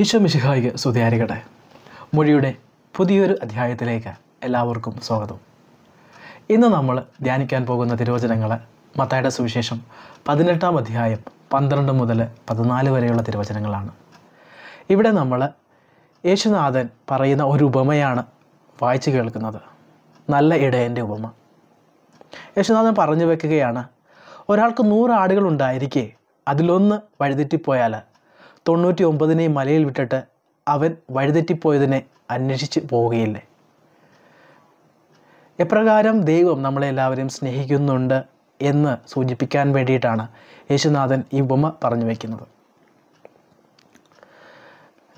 ഈശോ മിശിഹായിക സ്തുതിയാരികട്ടെ മൊഴിയുടെ പുതിയൊരു അധ്യായത്തിലേക്ക് എല്ലാവർക്കും സ്വാഗതം ഇന്ന് നമ്മൾ ധ്യാനിക്കാൻ പോകുന്ന തിരുവചനങ്ങൾ മത്തായുടെ സുവിശേഷം പതിനെട്ടാം അധ്യായം പന്ത്രണ്ട് മുതൽ പതിനാല് വരെയുള്ള തിരുവചനങ്ങളാണ് ഇവിടെ നമ്മൾ യേശുനാഥൻ പറയുന്ന ഒരു ഉപമയാണ് വായിച്ചു കേൾക്കുന്നത് നല്ല ഇടയൻ്റെ ഉപമ യേശുനാഥൻ പറഞ്ഞു വെക്കുകയാണ് ഒരാൾക്ക് നൂറ് ആടുകളുണ്ടായിരിക്കെ അതിലൊന്ന് വഴിതെറ്റിപ്പോയാൽ തൊണ്ണൂറ്റി ഒമ്പതിനെ മലയിൽ വിട്ടിട്ട് അവൻ വഴിതെറ്റിപ്പോയതിനെ അന്വേഷിച്ച് പോവുകയില്ലേ എപ്രകാരം ദൈവം നമ്മളെല്ലാവരെയും സ്നേഹിക്കുന്നുണ്ട് എന്ന് സൂചിപ്പിക്കാൻ വേണ്ടിയിട്ടാണ് യേശുനാഥൻ ഈ ഉപമ പറഞ്ഞു വയ്ക്കുന്നത്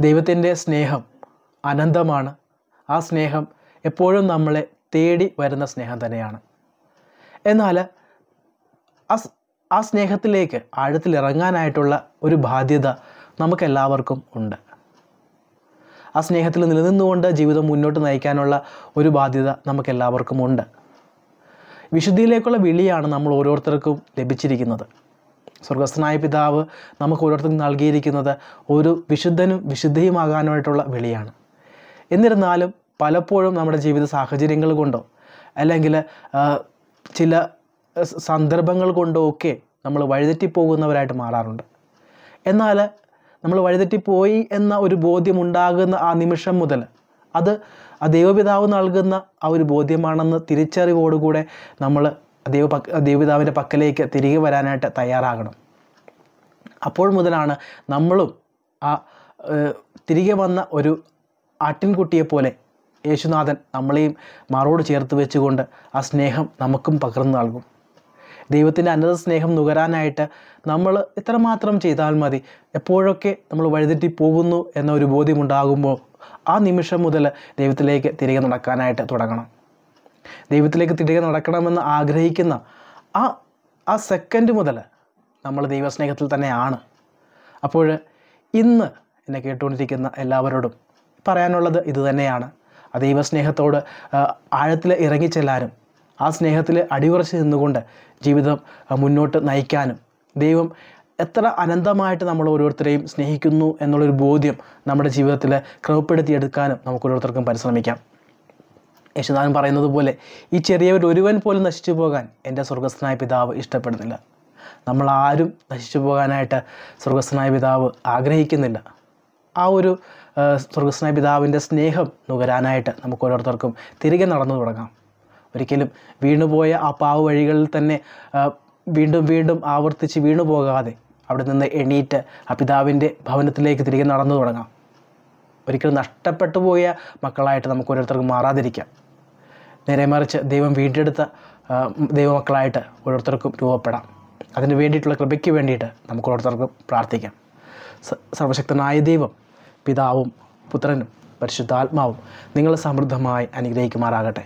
ദൈവത്തിൻ്റെ സ്നേഹം അനന്തമാണ് ആ സ്നേഹം എപ്പോഴും നമ്മളെ തേടി വരുന്ന സ്നേഹം തന്നെയാണ് എന്നാൽ ആ ആ സ്നേഹത്തിലേക്ക് ആഴത്തിലിറങ്ങാനായിട്ടുള്ള ഒരു ബാധ്യത നമുക്കെല്ലാവർക്കും ഉണ്ട് ആ സ്നേഹത്തിൽ നിലനിന്നുകൊണ്ട് ജീവിതം മുന്നോട്ട് നയിക്കാനുള്ള ഒരു ബാധ്യത നമുക്കെല്ലാവർക്കും ഉണ്ട് വിശുദ്ധിയിലേക്കുള്ള വിളിയാണ് നമ്മൾ ഓരോരുത്തർക്കും ലഭിച്ചിരിക്കുന്നത് സ്വർഗസ്ഥനായ പിതാവ് നമുക്ക് ഓരോരുത്തർക്കും നൽകിയിരിക്കുന്നത് ഒരു വിശുദ്ധനും വിശുദ്ധയുമാകാനായിട്ടുള്ള വിളിയാണ് എന്നിരുന്നാലും പലപ്പോഴും നമ്മുടെ ജീവിത സാഹചര്യങ്ങൾ കൊണ്ടോ അല്ലെങ്കിൽ ചില സന്ദർഭങ്ങൾ കൊണ്ടോ ഒക്കെ നമ്മൾ വഴിതെറ്റിപ്പോകുന്നവരായിട്ട് മാറാറുണ്ട് എന്നാൽ നമ്മൾ വഴിതെറ്റിപ്പോയി എന്ന ഒരു ബോധ്യമുണ്ടാകുന്ന ആ നിമിഷം മുതൽ അത് ആ ദൈവപിതാവ് നൽകുന്ന ആ ഒരു ബോധ്യമാണെന്ന് തിരിച്ചറിവോടുകൂടെ നമ്മൾ ദൈവ പക് ദൈവപിതാവിൻ്റെ പക്കലേക്ക് തിരികെ വരാനായിട്ട് തയ്യാറാകണം അപ്പോൾ മുതലാണ് നമ്മളും ആ തിരികെ വന്ന ഒരു ആട്ടിൻകുട്ടിയെപ്പോലെ യേശുനാഥൻ നമ്മളെയും മറോട് ചേർത്ത് വെച്ചുകൊണ്ട് ആ സ്നേഹം നമുക്കും പകർന്നു നൽകും ദൈവത്തിൻ്റെ അനന്ത സ്നേഹം നുകരാനായിട്ട് നമ്മൾ ഇത്രമാത്രം ചെയ്താൽ മതി എപ്പോഴൊക്കെ നമ്മൾ വഴിതെറ്റി പോകുന്നു എന്ന ഒരു ബോധ്യമുണ്ടാകുമ്പോൾ ആ നിമിഷം മുതൽ ദൈവത്തിലേക്ക് തിരികെ നടക്കാനായിട്ട് തുടങ്ങണം ദൈവത്തിലേക്ക് തിരികെ നടക്കണമെന്ന് ആഗ്രഹിക്കുന്ന ആ ആ സെക്കൻഡ് മുതൽ നമ്മൾ ദൈവസ്നേഹത്തിൽ തന്നെയാണ് അപ്പോൾ ഇന്ന് എന്നെ കേട്ടുകൊണ്ടിരിക്കുന്ന എല്ലാവരോടും പറയാനുള്ളത് ഇതുതന്നെയാണ് ആ ദൈവസ്നേഹത്തോട് ആഴത്തിൽ ഇറങ്ങിച്ചെല്ലാനും ആ സ്നേഹത്തിൽ അടിയുറച്ച് നിന്നുകൊണ്ട് ജീവിതം മുന്നോട്ട് നയിക്കാനും ദൈവം എത്ര അനന്തമായിട്ട് നമ്മൾ ഓരോരുത്തരെയും സ്നേഹിക്കുന്നു എന്നുള്ളൊരു ബോധ്യം നമ്മുടെ ജീവിതത്തിൽ ക്രമപ്പെടുത്തിയെടുക്കാനും നമുക്ക് ഓരോരുത്തർക്കും പരിശ്രമിക്കാം യേശുദാനം പറയുന്നത് പോലെ ഈ ചെറിയവർ ഒരുവൻ പോലും നശിച്ചു പോകാൻ എൻ്റെ സ്വർഗസ്ഥനായ പിതാവ് ഇഷ്ടപ്പെടുന്നില്ല നമ്മൾ ആരും നശിച്ചു പോകാനായിട്ട് സ്വർഗസ്ഥനായ പിതാവ് ആഗ്രഹിക്കുന്നില്ല ആ ഒരു സ്വർഗസ്ഥനായ പിതാവിൻ്റെ സ്നേഹം നുകരാനായിട്ട് നമുക്ക് ഓരോരുത്തർക്കും തിരികെ നടന്നു തുടങ്ങാം ഒരിക്കലും വീണുപോയ ആ പാവ വഴികളിൽ തന്നെ വീണ്ടും വീണ്ടും ആവർത്തിച്ച് വീണു പോകാതെ അവിടെ നിന്ന് എണീറ്റ് ആ പിതാവിൻ്റെ ഭവനത്തിലേക്ക് തിരികെ നടന്നു തുടങ്ങാം ഒരിക്കലും നഷ്ടപ്പെട്ടു പോയ മക്കളായിട്ട് നമുക്ക് ഓരോരുത്തർക്കും മാറാതിരിക്കാം നേരെ മറിച്ച് ദൈവം വീണ്ടെടുത്ത ദൈവമക്കളായിട്ട് ഓരോരുത്തർക്കും രൂപപ്പെടാം അതിന് വേണ്ടിയിട്ടുള്ള കൃപയ്ക്ക് വേണ്ടിയിട്ട് നമുക്ക് ഓരോരുത്തർക്കും പ്രാർത്ഥിക്കാം സർവശക്തനായ ദൈവം പിതാവും പുത്രനും പരിശുദ്ധാത്മാവും നിങ്ങൾ സമൃദ്ധമായി അനുഗ്രഹിക്കുമാറാകട്ടെ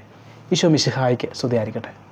ഈശോ മിശിഹായിക്ക് സ്തുതിയായിരിക്കട്ടെ